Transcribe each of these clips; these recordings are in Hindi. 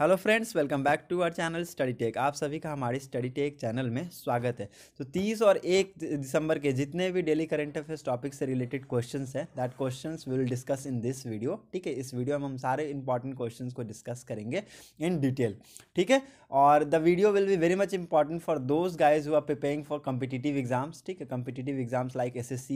Hello friends welcome back to our channel study tech आप सभी का हमारे स्टडी टेक चैनल में स्वागत है तो 30 और 1 दिसंबर के जितने भी डेली करंट अफेयर्स टॉपिक से रिलेटेड क्वेश्चंस हैं that questions will discuss in this video ठीक है इस वीडियो में हम सारे इंपॉर्टेंट क्वेश्चंस को डिस्कस करेंगे इन डिटेल ठीक है और the video will be very much important for those guys who are preparing for competitive exams ठीक है competitive exams like S S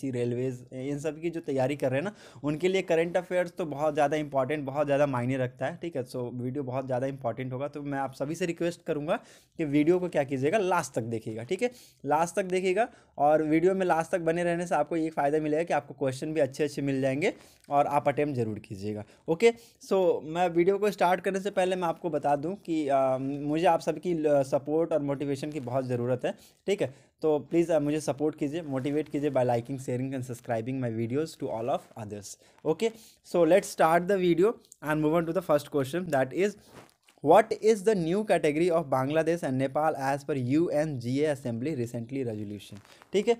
C railways इन सब की जो तैयारी कर रहे हैं ना उनके लिए करंट अफेयर्स तो बहुत ज़्यादा इंपॉर्टेंट बहुत ज़्यादा मायने रखता है ठीक है सो वीडियो बहुत ज़्यादा इंपॉर्टेंट होगा तो मैं आप सभी से रिक्वेस्ट करूँगा कि वीडियो को क्या कीजिएगा लास्ट तक देखिएगा ठीक है लास्ट तक देखिएगा और वीडियो में लास्ट तक बने रहने से आपको ये फ़ायदा मिलेगा कि आपको क्वेश्चन भी अच्छे अच्छे मिल जाएंगे और आप अटैम्प्ट जरूर कीजिएगा ओके सो मैं वीडियो को स्टार्ट करने से पहले मैं आपको बता दूँ कि मुझे आप सबकी सपोर्ट और मोटिवेशन की बहुत ज़रूरत है ठीक है तो प्लीज़ मुझे सपोर्ट कीजिए मोटिवेट कीजिए by liking sharing and subscribing my videos to all of others okay so let's start the video and move on to the first question that is is what is the new category of Bangladesh and Nepal as per UNGA Assembly recently resolution ठीक है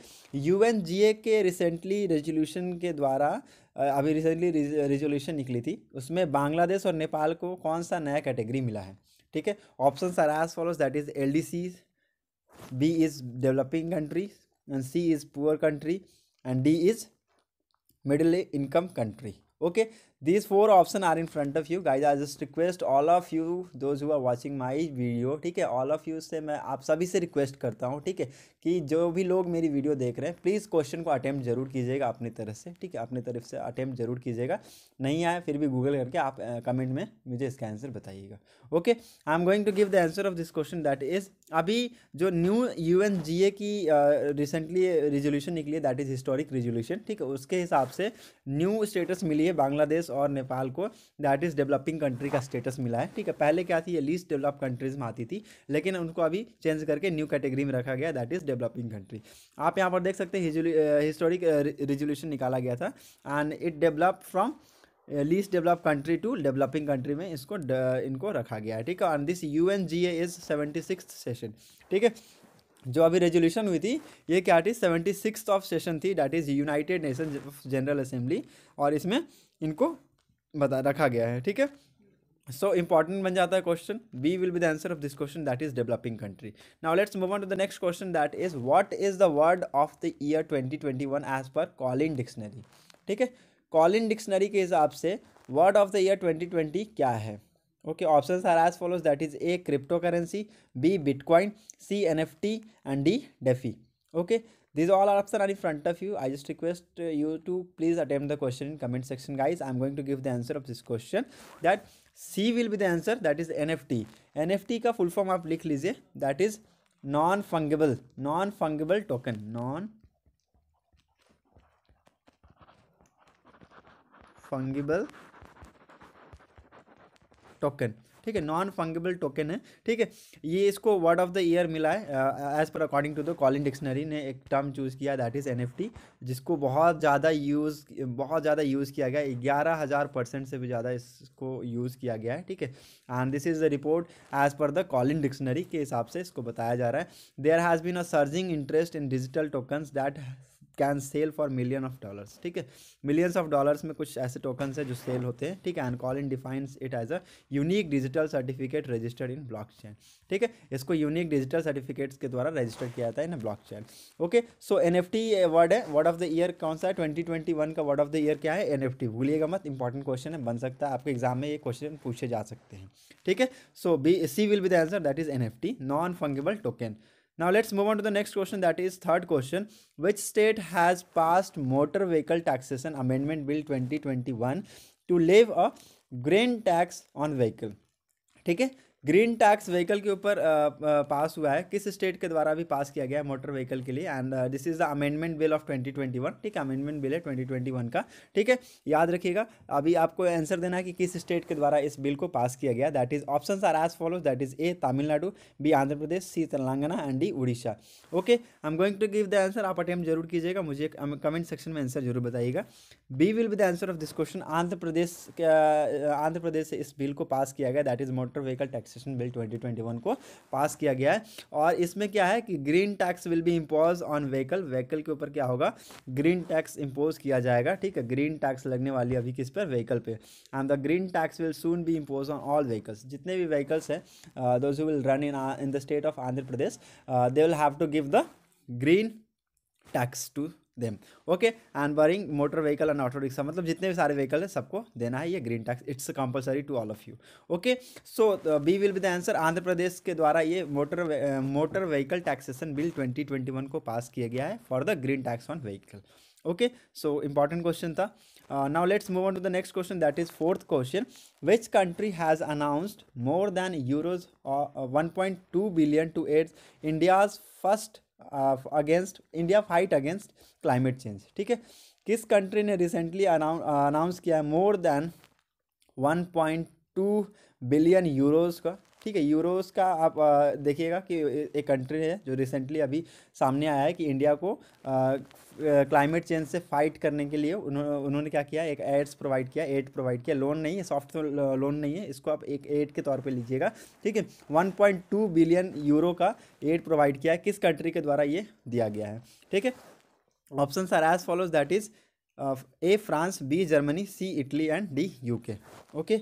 UNGA के recently resolution के द्वारा अभी रिसेंटली रेजोल्यूशन निकली थी उसमें बांग्लादेश और नेपाल को कौन सा नया कैटेगरी मिला है ठीक है option are as follows that is L D C B is developing country and C is poor country and D is middle income country okay this four option are in front of you guys I just request all of you those are watching my video ठीक है ऑल ऑफ यू से मैं आप सभी से रिक्वेस्ट करता हूँ ठीक है कि जो भी लोग मेरी वीडियो देख रहे हैं प्लीज़ क्वेश्चन को अटैम्प्ट जरूर कीजिएगा अपनी तरफ से ठीक है अपनी तरफ से अटैम्प्ट जरूर कीजिएगा नहीं आए फिर भी गूगल करके आप कमेंट में मुझे इसका आंसर बताइएगा okay I am going to give the answer of this question that is अभी जो new U N G A की रिसेंटली रेजोल्यूशन निकली है दैट इज़ हिस्टोरिक रेजोल्यूशन ठीक है उसके हिसाब से न्यू स्टेटस मिली है बांग्लादेश और नेपाल को दैट इज़ डेवलपिंग कंट्री का स्टेटस मिला है ठीक है पहले क्या थी ये लीस्ट डेवलप कंट्रीज़ में आती थी लेकिन उनको अभी चेंज करके न्यू कैटेगरी में रखा गया दैट इज़ डेवलपिंग कंट्री आप यहाँ पर देख सकते हैं हिस्टोरिक रिजोल्यूशन निकाला गया था and it develop from least develop country to developing country में इसको इनको रखा गया है ठीक है and this U N G as seventy six session ठीक है जो अभी रेजोल्यूशन हुई थी ये क्या थी सेवेंटी सिक्स ऑफ सेशन थी that is United Nation General Assembly और इसमें इनको बता रखा गया है ठीक है सो इंपॉर्टेंट बन जाता है question B will be the answer of this question that is developing country now let's move on to the next question that is what is the word of the year 2021 as per Collin dictionary ठीक है कॉलिन डिक्शनरी के हिसाब से वर्ड ऑफ द ईयर 2020 क्या है okay option are as follows that is A crypto currency B bitcoin C N F T and D DeFi okay these all are options are in front of you i just request uh, you to please attempt the question in comment section guys i'm going to give the answer of this question that c will be the answer that is nft nft का full form आप लिख लीजिए that is non fungible non fungible token non fungible token ठीक है नॉन फंगेबल टोकन है ठीक है ये इसको वर्ड ऑफ द ईयर मिला है as per according to the Collin dictionary ने एक टर्म चूज़ किया दैट इज़ एन जिसको बहुत ज़्यादा यूज़ बहुत ज़्यादा यूज़ किया गया ग्यारह हज़ार परसेंट से भी ज़्यादा इसको यूज़ किया गया है ठीक है and this is the report as per the Collin dictionary के हिसाब से इसको बताया जा रहा है there has been a surging interest in digital tokens that can sell for million of dollars ठीक है मिलियंस ऑफ डॉलर्स में कुछ ऐसे टोकन्स हैं जो सेल होते हैं ठीक है and Collins defines it as a unique digital certificate registered in blockchain ठीक है इसको यूनिक डिजिटल सर्टिफिकेट्स के द्वारा रजिस्टर किया जाता है in blockchain okay so N F T word है वर्ड ऑफ द ईयर कौन सा है ट्वेंटी ट्वेंटी वन का वर्ड ऑफ द ईयर क्या है एन एफ टी भूलिएगा मत इंपॉर्टेंट क्वेश्चन है बन सकता है आपके एग्जाम में ये क्वेश्चन पूछे जा सकते हैं ठीक है so B C will be the answer that is N F T non fungible token Now let's move on to the next question that is third question. Which state has passed motor vehicle taxation amendment bill 2021 to levy a grain tax on vehicle? Green tax vehicle के ऊपर पास हुआ है किस स्टेट के द्वारा भी पास किया गया है मोटर व्हीकल के लिए and this is the amendment bill of 2021 ठीक है अमेंडमेंट बिल है 2021 का ठीक है याद रखिएगा अभी आपको आंसर देना है कि किस स्टेट के द्वारा इस बिल को पास किया गया that is option are as follow that is A Tamil Nadu B Andhra Pradesh C Telangana and D Orissa okay I am going to give the answer आप अटेम्प जरूर कीजिएगा मुझे कमेंट सेक्शन um, में आंसर जरूर बताइएगा B will be the answer of this question Andhra Pradesh Andhra Pradesh से इस बिल को पास किया गया that is motor vehicle tax taxation bill 2021 को पास किया गया है और इसमें क्या है कि green tax will be impose on vehicle vehicle के ऊपर क्या होगा ग्रीन टैक्स इम्पोज किया जाएगा ठीक है ग्रीन टैक्स लगने वाली अभी किस पर व्हीकल पे and the green tax will soon be impose on all vehicles जितने भी व्हीकल्स हैं those will run in in the state of Andhra Pradesh they will have to give the green tax to them okay and barring motor vehicle and auto rickshaw मतलब जितने भी सारे व्हीकल है सबको देना है ये green tax it's compulsory to all of you okay so B will be the answer Andhra Pradesh के द्वारा ये motor motor vehicle taxation bill 2021 को पास किया गया है for the green tax on vehicle okay so important question था now let's move on to the next question that is fourth question which country has announced more than euros one point two billion to ads India's first against India fight against climate change ठीक है किस कंट्री ने रिसेंटली अनाउंस किया है more than one point two billion euros का ठीक है यूरोस का आप देखिएगा कि एक कंट्री है जो रिसेंटली अभी सामने आया है कि इंडिया को क्लाइमेट चेंज से फाइट करने के लिए उन्हों, उन्होंने क्या किया एक एड्स प्रोवाइड किया एड प्रोवाइड किया लोन नहीं है सॉफ्ट लोन नहीं है इसको आप एक एड के तौर पे लीजिएगा ठीक है 1.2 बिलियन यूरो का एड प्रोवाइड किया है किस कंट्री के द्वारा ये दिया गया है ठीक है option are as follows that is A France B Germany C Italy and D UK okay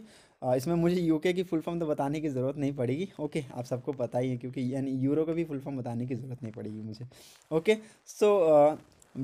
इसमें मुझे यूके की फुल फॉर्म तो बताने की ज़रूरत नहीं पड़ेगी ओके आप सबको पता ही है क्योंकि यानी यूरो का भी फुल फॉर्म बताने की ज़रूरत नहीं पड़ेगी मुझे okay so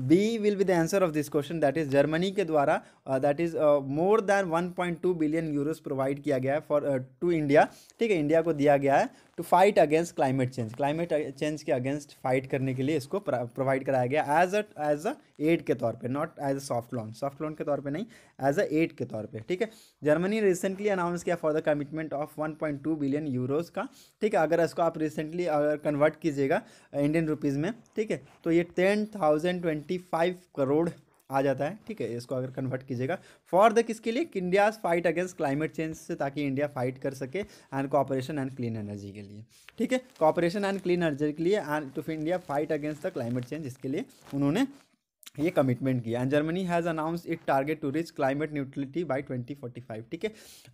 B will be the answer of this question that is Germany के द्वारा that is more than 1.2 billion euros provide किया गया है फॉर टू इंडिया ठीक है इंडिया को दिया गया है to fight against climate change climate change के अगेंस्ट फाइट करने के लिए इसको प्रोवाइड कराया गया as a as a aid के तौर पे not as a soft loan soft loan के तौर पे नहीं एज अ एड के तौर पे ठीक है जर्मनी रिसेंटली अनाउंस किया for the commitment of 1.2 billion euros का ठीक है अगर इसको आप रिसेंटली अगर कन्वर्ट कीजिएगा इंडियन uh, रुपीज़ में ठीक है तो ये ten thousand twenty five crore आ जाता है ठीक है इसको अगर कन्वर्ट कीजिएगा फॉर द किसके लिए India fight against climate change से ताकि इंडिया फाइट कर सके and cooperation and clean energy के लिए ठीक है कॉपरेशन एंड क्लीन एनर्जी के लिए and to India fight against the climate change इसके लिए उन्होंने ये कमिटमेंट किया and Germany has announce it target to reach climate neutrality by 2045 ठीक है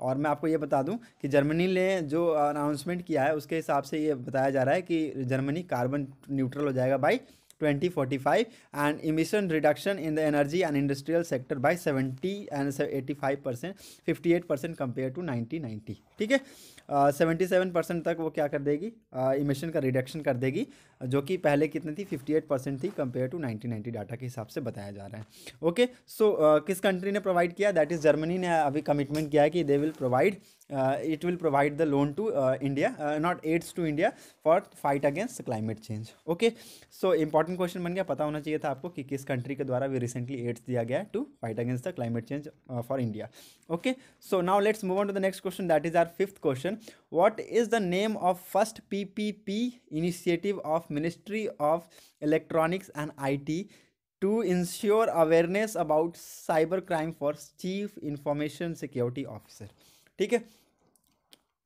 और मैं आपको ये बता दूं कि जर्मनी ने जो अनाउंसमेंट किया है उसके हिसाब से ये बताया जा रहा है कि जर्मनी कार्बन न्यूट्रल हो जाएगा by 2045 and emission reduction in the energy and industrial sector by 70 and 85 percent fifty eight percent compare to nineteen ninety ठीक है सेवेंटी सेवन परसेंट तक वो क्या कर देगी इमिशन uh, का रिडक्शन कर देगी जो कि पहले कितनी थी फिफ्टी एट परसेंट थी compare to nineteen ninety data के हिसाब से बताया जा रहा है okay okay, so so, uh, किस कंट्री ने प्रोवाइड किया दैट इज़ जर्मनी ने अभी कमिटमेंट किया है कि they will provide uh, it will provide the loan to uh, india uh, not aids to india for fight against climate change okay so important question बन गया पता होना चाहिए था आपको कि किस कंट्री के द्वारा भी रिसेंटली एड्स दिया गया fight against the climate change uh, for india okay so now let's move on to the next question that is our fifth question what is the name of first ppp initiative of ministry of electronics and it to ensure awareness about cyber crime for chief information security officer ठीक है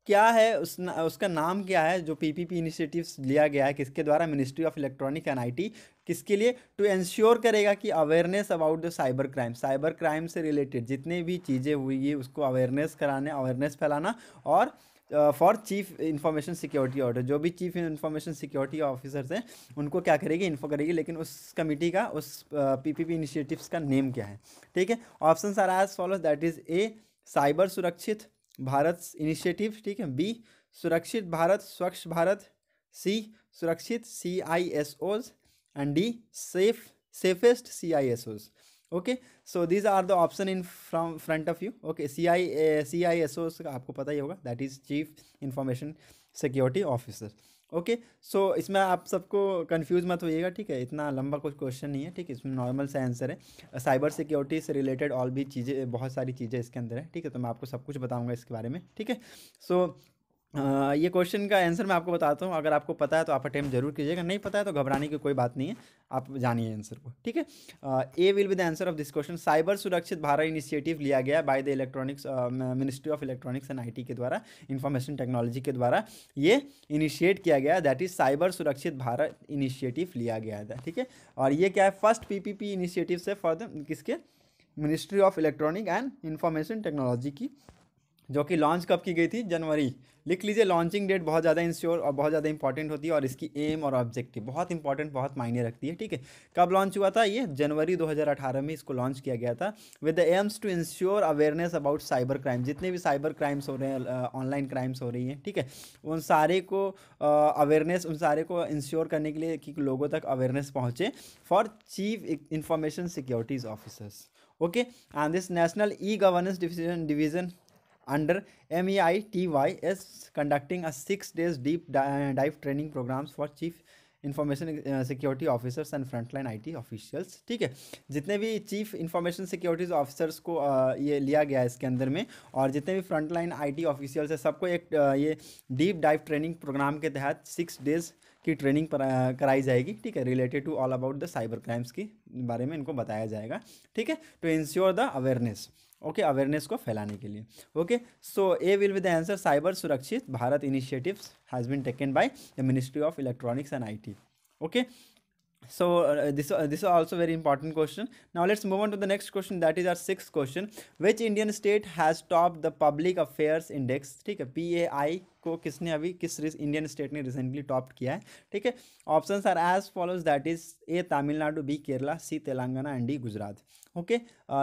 क्या है उस न, उसका नाम क्या है जो पीपीपी इनिशिएटिव्स लिया गया है किसके द्वारा ministry of electronic and IT किसके लिए टू इंश्योर करेगा कि awareness about the cyber crime cyber crime से रिलेटेड जितने भी चीज़ें हुई है उसको अवेयरनेस कराने अवेयरनेस फैलाना और for chief information security order जो भी चीफ इंफॉर्मेशन सिक्योरिटी ऑफिसर्स हैं उनको क्या करेगी इन्फो करेगी लेकिन उस कमिटी का उस पीपीपी पी इनिशिएटिव्स का नेम क्या है ठीक है option are as follows that is A cyber Surakshit Bharat initiative ठीक है बी सुरक्षित भारत स्वच्छ Bharat C Surakshit C I S Os and D safe safest C I S Os okay so these are the option in from front of you okay C I C I S Os आपको पता ही होगा that is chief information security officer okay so इसमें आप सबको कंफ्यूज मत होइएगा ठीक है इतना लंबा कुछ क्वेश्चन नहीं है ठीक है इसमें नॉर्मल सा आंसर है साइबर सिक्योरिटी से रिलेटेड और भी चीज़ें बहुत सारी चीज़ें इसके अंदर है ठीक है तो मैं आपको सब कुछ बताऊंगा इसके बारे में ठीक है सो ये क्वेश्चन का आंसर मैं आपको बताता हूँ अगर आपको पता है तो आप अटेम्प्ट जरूर कीजिएगा नहीं पता है तो घबराने की कोई बात नहीं है आप जानिए आंसर को ठीक है A will be the answer of this question cyber Surakshit Bharat initiative लिया गया by the electronics ministry of electronics and I के द्वारा इन्फॉर्मेशन टेक्नोलॉजी के द्वारा ये इनिशिएट किया गया that is cyber Surakshit Bharat initiative लिया गया था ठीक है और ये क्या है फर्स्ट पी इनिशिएटिव से फॉर द किसके ministry of electronic and information technology की जो कि लॉन्च कब की गई थी जनवरी लिख लीजिए लॉन्चिंग डेट बहुत ज़्यादा इंश्योर और बहुत ज़्यादा इंपॉर्टेंट होती है और इसकी एम और ऑब्जेक्टिव बहुत इंपॉर्टेंट बहुत मायने रखती है ठीक है कब लॉन्च हुआ था ये जनवरी 2018 में इसको लॉन्च किया गया था with the aims to ensure awareness about cyber crime जितने भी साइबर क्राइम्स हो रहे हैं ऑनलाइन क्राइम्स हो रही हैं ठीक है उन सारे को अवेयरनेस उन सारे को इंश्योर करने के लिए कि लोगों तक अवेयरनेस पहुँचे for chief information securities officers okay and this national e governance division division under M I T Y is conducting a six days deep dive training programs for chief information security officers and frontline IT officials ठीक है जितने भी चीफ इन्फॉर्मेशन सिक्योरिटीज ऑफिसर्स को आ, uh, ये लिया गया है इसके अंदर में और जितने भी फ्रंटलाइन आईटी ऑफिशियल्स है सबको एक आ, uh, ये डीप डाइव ट्रेनिंग प्रोग्राम के तहत सिक्स डेज की ट्रेनिंग uh, कराई जाएगी ठीक है related to all about the cyber crimes के बारे में इनको बताया जाएगा ठीक है to ensure the awareness okay okay, awareness को फैलाने के लिए okay so A will be the answer cyber Surakshit Bharat initiatives has been taken by the ministry of electronics and IT okay so this this also very important question now let's move on to the next question that is our six question our Indian state has top the public affairs index ठीक है पी ए आई को किसने अभी किस इंडियन स्टेट ने रिसेंटली टॉप किया है ठीक है options are as follows that is A Tamil Nadu B Kerala C Telangana and D Gujarat okay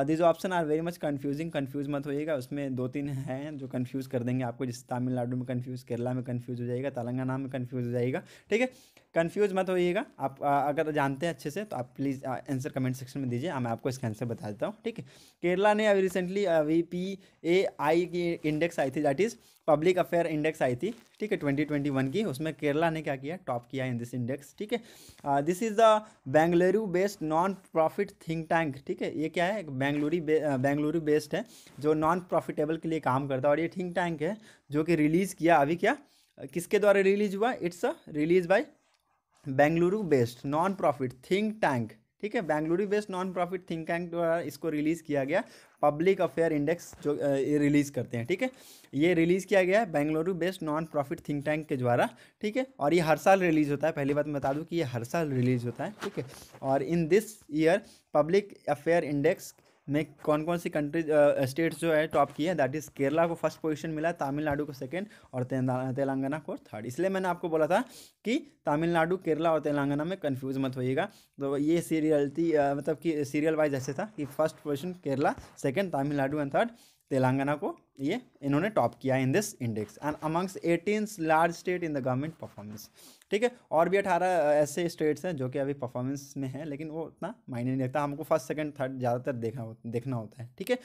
this option are very much confusing confuse मत होइएगा उसमें दो तीन हैं जो कन्फ्यूज़ कर देंगे आपको जैसे तमिलनाडु में कन्फ्यूज़ केरला में कन्फ्यूज़ हो जाएगा तेलंगाना में कन्फ्यूज़ हो जाएगा ठीक है कन्फ्यूज़ मत होइएगा आप आ, अगर जानते हैं अच्छे से तो आप प्लीज़ आंसर कमेंट सेक्शन में दीजिए मैं आपको इसका आंसर बता देता हूँ ठीक है केरला ने अभी रिसेंटली अभी पी ए आई की इंडेक्स आई थी that is public affair index आई थी ठीक है ट्वेंटी ट्वेंटी वन की उसमें केरला ने क्या किया टॉप किया इन दिस इंडेक्स ठीक है this is the Bengaluru based non profit think tank ठीक है ये क्या है बेंगलुरु बेंगलुरु बेस्ड है जो नॉन प्रॉफिटेबल के लिए काम करता है और ये थिंक टैंक है जो कि रिलीज़ किया अभी क्या किसके द्वारा रिलीज हुआ it's a release by Bengaluru based non profit think tank ठीक है Bengaluru based non profit think tank द्वारा इसको रिलीज़ किया गया पब्लिक अफेयर इंडेक्स जो रिलीज़ करते हैं ठीक है ये रिलीज़ किया गया है Bengaluru based non profit think tank के द्वारा ठीक है और ये हर साल रिलीज़ होता है पहली बात मैं बता दूँ कि ये हर साल रिलीज़ होता है ठीक है और in this year public affair index में कौन कौन सी कंट्री स्टेट्स जो है टॉप की है दैट इज़ केरला को फर्स्ट पोजीशन मिला तमिलनाडु को सेकंड और तेलंगाना को थर्ड इसलिए मैंने आपको बोला था कि तमिलनाडु केरला और तेलंगाना में कन्फ्यूज मत होइएगा तो ये सीरियल थी मतलब कि सीरियल वाइज ऐसे था कि first position Kerala second Tamil Nadu and third Telangana को ये इन्होंने टॉप किया in this index and amongst eighteen large state in the government performance ठीक है और भी अठारह ऐसे स्टेट्स हैं जो कि अभी परफॉर्मेंस में हैं लेकिन वो उतना मायने नहीं रखता हमको फर्स्ट सेकंड थर्ड ज़्यादातर देखा देखना होता है ठीक है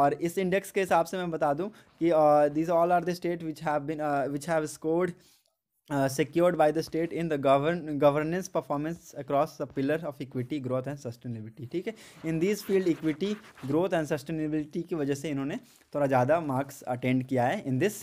और इस इंडेक्स के हिसाब से मैं बता दूँ कि this all are the state which have been which have scored secured by the state in the govern governance performance across the pillar of equity growth and sustainability ठीक है in this field equity growth and sustainability की वजह से इन्होंने थोड़ा ज़्यादा मार्क्स अटेंड किया है in this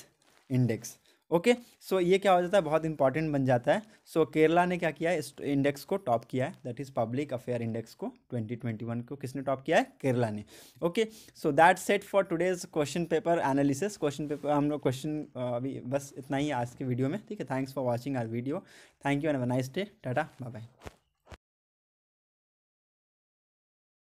index okay so ये क्या हो जाता है बहुत इंपॉर्टेंट बन जाता है सो so, केरला ने क्या किया है इस इंडेक्स को टॉप किया है that is public affair index को 2021 को किसने टॉप किया है केरला ने okay so that set for today's question paper analysis question paper हम लोग क्वेश्चन uh, अभी बस इतना ही आज के वीडियो में ठीक है thanks for watching our video thank you and nice day tata bye bye